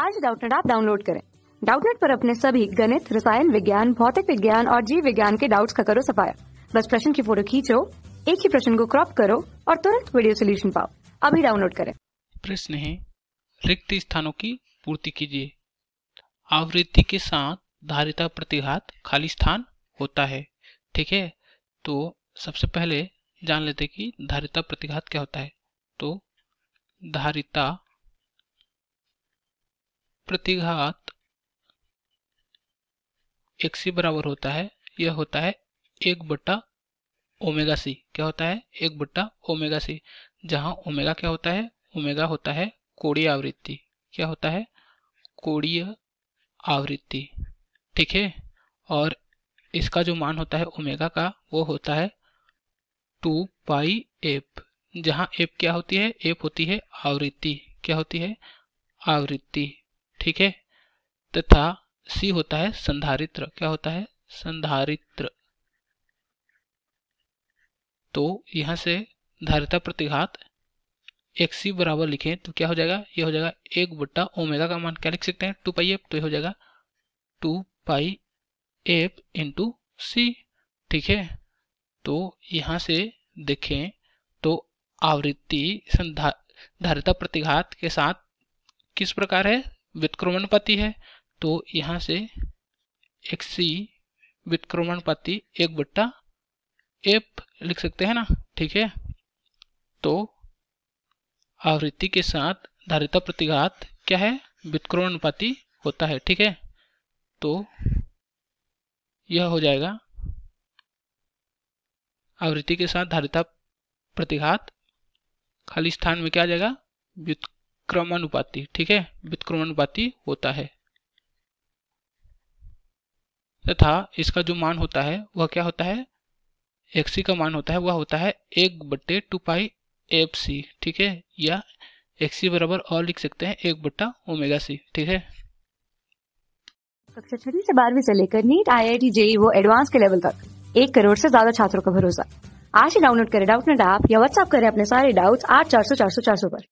आज डाउटनेट आप डाउनलोड करें डाउटनेट पर अपने सभी गणित रसायन विज्ञान भौतिक विज्ञान और जीव विज्ञान के डाउट्स का करो सफाया बस प्रश्न की फोटो खींचो एक ही प्रश्न को क्रॉप करो और तुरंत वीडियो सोल्यूशन पाओ अभी डाउनलोड करें प्रश्न है रिक्त स्थानों की पूर्ति कीजिए आवृत्ति के साथ धारिता प्रतिघात खाली स्थान होता है ठीक है तो सबसे पहले जान लेते कि धारिता प्रतिघात क्या होता है तो धारिता प्रतिघात एक सी बराबर होता है यह होता है एक बट्टा ओमेगा सी क्या होता है एक बट्टा ओमेगा सी जहां ओमेगा क्या होता है ओमेगा होता है कोड़ी आवृत्ति क्या होता है कोड़ीय आवृत्ति ठीक है और इसका जो मान होता है ओमेगा का वो होता है टू पाई एप जहाँ एप क्या होती है एप होती है आवृत्ति क्या होती है आवृत्ति ठीक है तथा सी होता है संधारित्र क्या होता है संधारित्र तो यहां से धारिता प्रतिघात एक सी बराबर लिखें तो क्या हो जाएगा ये हो जाएगा एक बट्टा ओमेगा का मान क्या लिख सकते हैं टू पाई एफ तो ये हो जाएगा two pi f into C ठीक है तो यहां से देखें तो आवृत्ति संधारिता प्रतिघात के साथ किस प्रकार है विक्रमणपति है तो यहाँ से एक्स सी विक्रमणपति एक बट्टा एप लिख सकते हैं ना ठीक है तो आवृत्ति के साथ धारिता प्रतिघात क्या है विक्रमणपाती होता है ठीक है तो यह हो जाएगा आवृत्ति के साथ धारिता प्रतिघात खाली स्थान में क्या आ जाएगा क्रमानुपाती ठीक है व्युत्क्रमानुपाती होता है तथा इसका जो मान होता है वह क्या होता है एक्सी का मान होता है वह होता है एक बट्टे टू पाई एफ सी ठीक है या एक्सी बराबर और लिख सकते हैं एक बट्टा ओमेगा सी ठीक है कक्षा छठी से बारहवीं से लेकर NEET I I T JEE वो एडवांस के लेवल तक एक करोड़ से ज्यादा छात्रों का भरोसा आज ही डाउनलोड करें डाउट नेट ऐप या व्हाट्सअप करें अपने सारे डाउट्स आठ चार सौ चार सौ चार सौ पर